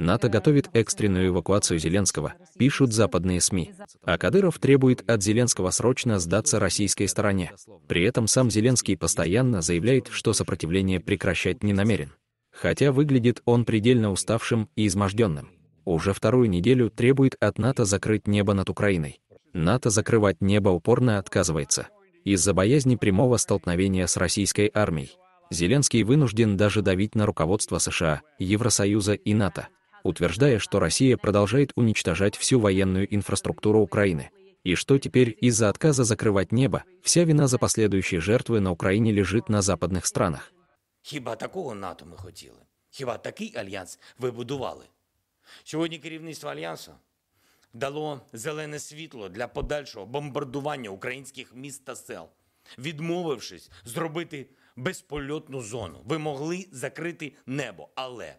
НАТО готовит экстренную эвакуацию Зеленского, пишут западные СМИ. А Кадыров требует от Зеленского срочно сдаться российской стороне. При этом сам Зеленский постоянно заявляет, что сопротивление прекращать не намерен. Хотя выглядит он предельно уставшим и изможденным. Уже вторую неделю требует от НАТО закрыть небо над Украиной. НАТО закрывать небо упорно отказывается. Из-за боязни прямого столкновения с российской армией. Зеленский вынужден даже давить на руководство США, Евросоюза и НАТО утверждая, что Россия продолжает уничтожать всю военную инфраструктуру Украины, и что теперь из-за отказа закрывать небо вся вина за последующие жертвы на Украине лежит на западных странах. Хиба такого НАТО мы хотели? Хиба такий альянс ви будували? Сьогодні керівництво альянсу дало зелене світло для подальшого бомбардування українських міст та сел, відмовившись зробити безпольотну зону. Ви могли закрити небо, але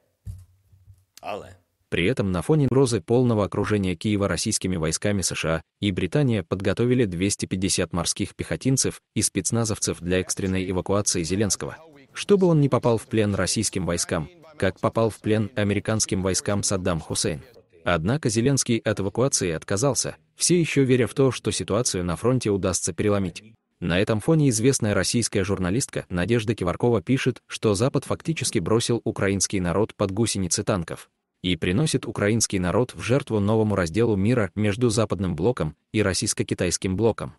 Але при этом на фоне угрозы полного окружения Киева российскими войсками США и Британия подготовили 250 морских пехотинцев и спецназовцев для экстренной эвакуации Зеленского. Чтобы он не попал в плен российским войскам, как попал в плен американским войскам Саддам Хусейн. Однако Зеленский от эвакуации отказался, все еще веря в то, что ситуацию на фронте удастся переломить. На этом фоне известная российская журналистка Надежда Киваркова пишет, что Запад фактически бросил украинский народ под гусеницы танков и приносит украинский народ в жертву новому разделу мира между Западным блоком и Российско-Китайским блоком.